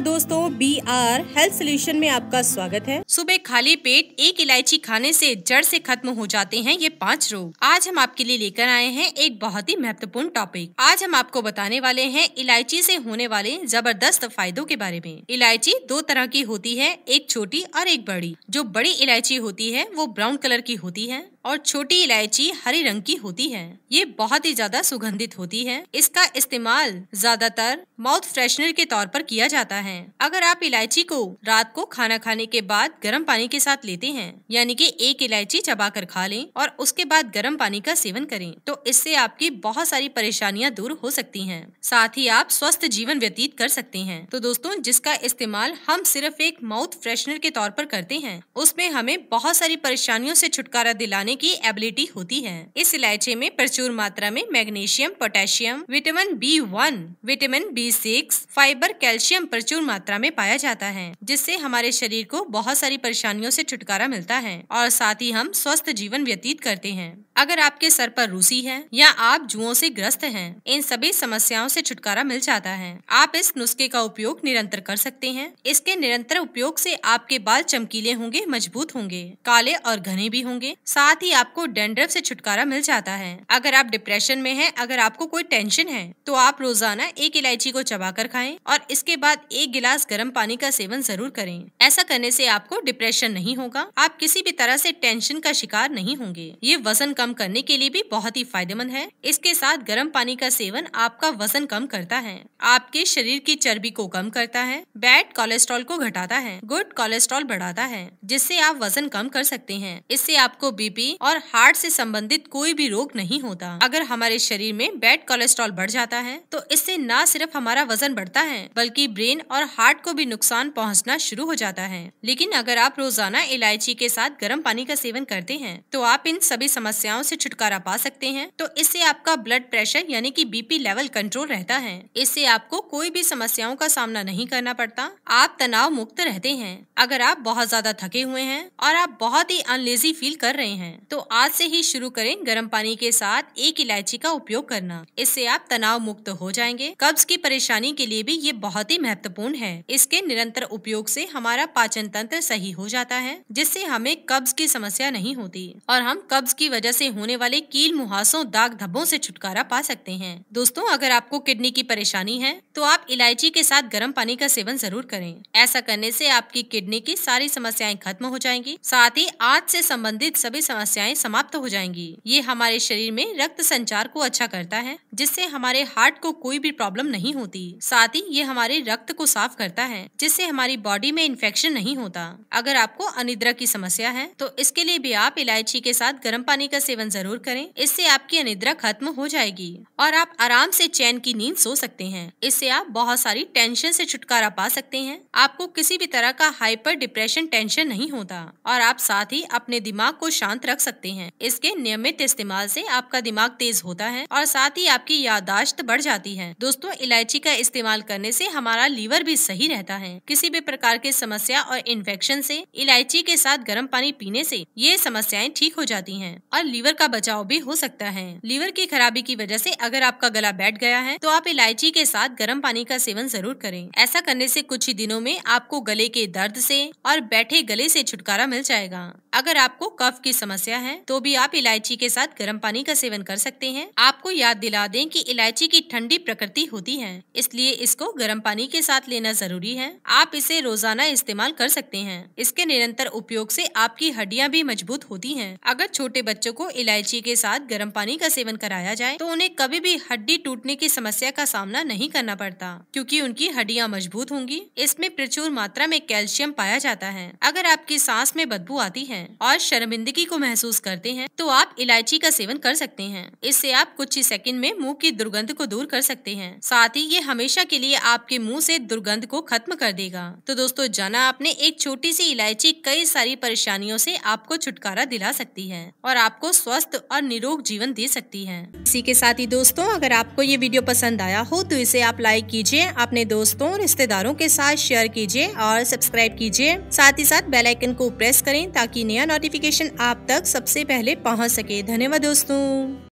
नमस्कार दोस्तों B our health solution में आपका स्वागत है सुबह खाली पेट एक इलायची खाने से जड़ से खत्म हो जाते हैं ये पांच रोग आज हम आपके लिए लेकर आए हैं एक बहुत ही महत्वपूर्ण टॉपिक आज हम आपको बताने वाले हैं इलायची से होने वाले जबरदस्त फायदों के बारे में इलायची दो तरह की होती है एक छोटी और एक बड़ी जो बड़ी इलायची होती है वो ब्राउन कलर की होती है और छोटी इलायची हरे रंग की होती है ये बहुत ही ज्यादा सुगंधित होती है इसका इस्तेमाल ज्यादातर माउथ फ्रेशनर के तौर पर किया जाता है अगर आप इलायची को रात को खाना खाने के बाद गर्म पानी के साथ लेते हैं यानी कि एक इलायची चबा कर खा लें और उसके बाद गर्म पानी का सेवन करें तो इससे आपकी बहुत सारी परेशानियाँ दूर हो सकती है साथ ही आप स्वस्थ जीवन व्यतीत कर सकते हैं तो दोस्तों जिसका इस्तेमाल हम सिर्फ एक माउथ फ्रेशनर के तौर पर करते हैं उसमें हमें बहुत सारी परेशानियों से छुटकारा दिलाने की एबिलिटी होती है इस इलायची में प्रचुर मात्रा में magnesium potassium vitamin B one vitamin B six fibre calcium प्रचुर मात्रा में पाया जाता है जिससे हमारे शरीर को बहुत सारी परेशानियों से छुटकारा मिलता है और साथ ही हम स्वस्थ जीवन व्यतीत करते हैं अगर आपके सर पर रूसी है या आप जुओं से ग्रस्त हैं इन सभी समस्याओं से छुटकारा मिल जाता है आप इस नुस्खे का उपयोग निरंतर कर सकते हैं इसके निरंतर उपयोग से आपके बाल चमकीले होंगे मजबूत होंगे काले और घने भी होंगे साथ ही आपको डेंड्रफ से छुटकारा मिल जाता है अगर आप डिप्रेशन में हैं अगर आपको कोई टेंशन है तो आप रोजाना एक इलायची को कर खाएं और इसके बाद एक गिलास गर्म पानी का सेवन जरूर करें ऐसा करने से आपको डिप्रेशन नहीं होगा आप किसी भी तरह से टेंशन का शिकार नहीं होंगे ये वजन कम कम करने के लिए भी बहुत ही फायदेमंद है इसके साथ गर्म पानी का सेवन आपका वजन कम करता है आपके शरीर की चर्बी को कम करता है बैड कोलेस्ट्रॉल को घटाता है गुड कोलेस्ट्रॉल बढ़ाता है जिससे आप वजन कम कर सकते हैं इससे आपको बीपी और हार्ट से संबंधित कोई भी रोग नहीं होता अगर हमारे शरीर में बैड कोलेस्ट्रॉल बढ़ जाता है तो इससे न सिर्फ हमारा वजन बढ़ता है बल्कि ब्रेन और हार्ट को भी नुकसान पहुँचना शुरू हो जाता है लेकिन अगर आप रोजाना इलायची के साथ गर्म पानी का सेवन करते हैं तो आप इन सभी समस्याओं समस्याओं से छुटकारा पा सकते हैं तो इससे आपका ब्लड प्रेशर यानी कि बीपी लेवल कंट्रोल रहता है इससे आपको कोई भी समस्याओं का सामना नहीं करना पड़ता आप तनाव मुक्त रहते हैं अगर आप बहुत ज्यादा थके हुए हैं और आप बहुत ही अनलेजी फील कर रहे हैं तो आज से ही शुरू करें गर्म पानी के साथ एक इलायची का उपयोग करना इससे आप तनाव मुक्त हो जाएंगे कब्ज की परेशानी के लिए भी ये बहुत ही महत्वपूर्ण है इसके निरंतर उपयोग से हमारा पाचन तंत्र सही हो जाता है जिससे हमें कब्ज की समस्या नहीं होती और हम कब्ज की वजह से होने वाले कील मुहासों दाग धब्बों से छुटकारा पा सकते हैं दोस्तों अगर आपको किडनी की परेशानी है तो आप इलायची के साथ गर्म पानी का सेवन जरूर करें ऐसा करने से आपकी किडनी की सारी समस्याएं खत्म हो जाएंगी साथ ही आज से संबंधित सभी समस्याएं समाप्त हो जाएंगी ये हमारे शरीर में रक्त संचार को अच्छा करता है जिससे हमारे हार्ट को कोई भी प्रॉब्लम नहीं होती साथ ही ये हमारे रक्त को साफ करता है जिससे हमारी बॉडी में इन्फेक्शन नहीं होता अगर आपको अनिद्रा की समस्या है तो इसके लिए भी आप इलायची के साथ गर्म पानी का सेवन जरूर करें इससे आपकी अनिद्रा खत्म हो जाएगी और आप आराम से चैन की नींद सो सकते हैं इससे आप बहुत सारी टेंशन से छुटकारा पा सकते हैं आपको किसी भी तरह का हाइपर डिप्रेशन टेंशन नहीं होता और आप साथ ही अपने दिमाग को शांत रख सकते हैं इसके नियमित इस्तेमाल से आपका दिमाग तेज होता है और साथ ही आपकी यादाश्त बढ़ जाती है दोस्तों इलायची का इस्तेमाल करने से हमारा लीवर भी सही रहता है किसी भी प्रकार की समस्या और इन्फेक्शन से इलायची के साथ गर्म पानी पीने से ये समस्याएं ठीक हो जाती हैं और लीवर का बचाव भी हो सकता है लीवर की खराबी की वजह से अगर आपका गला बैठ गया है तो आप इलायची के साथ गर्म पानी का सेवन जरूर करें ऐसा करने से कुछ ही दिनों में आपको गले के दर्द से और बैठे गले से छुटकारा मिल जाएगा अगर आपको कफ की समस्या है तो भी आप इलायची के साथ गर्म पानी का सेवन कर सकते हैं आपको याद दिला दें कि इलायची की ठंडी प्रकृति होती है इसलिए इसको गर्म पानी के साथ लेना जरूरी है आप इसे रोजाना इस्तेमाल कर सकते हैं इसके निरंतर उपयोग से आपकी हड्डियां भी मजबूत होती हैं। अगर छोटे बच्चों को इलायची के साथ गर्म पानी का सेवन कराया जाए तो उन्हें कभी भी हड्डी टूटने की समस्या का सामना नहीं करना पड़ता क्योंकि उनकी हड्डियां मजबूत होंगी इसमें प्रचुर मात्रा में कैल्शियम पाया जाता है अगर आपकी सांस में बदबू आती है हैं और शर्मिंदगी को महसूस करते हैं तो आप इलायची का सेवन कर सकते हैं इससे आप कुछ ही सेकंड में मुंह की दुर्गंध को दूर कर सकते हैं साथ ही ये हमेशा के लिए आपके मुंह से दुर्गंध को खत्म कर देगा तो दोस्तों जाना आपने एक छोटी सी इलायची कई सारी परेशानियों से आपको छुटकारा दिला सकती है और आपको स्वस्थ और निरोग जीवन दे सकती है इसी के साथ ही दोस्तों अगर आपको ये वीडियो पसंद आया हो तो इसे आप लाइक कीजिए अपने दोस्तों रिश्तेदारों के साथ शेयर कीजिए और सब्सक्राइब कीजिए साथ ही साथ बेलाइकन को प्रेस करें ताकि नया नोटिफिकेशन आप तक सबसे पहले पहुंच सके धन्यवाद दोस्तों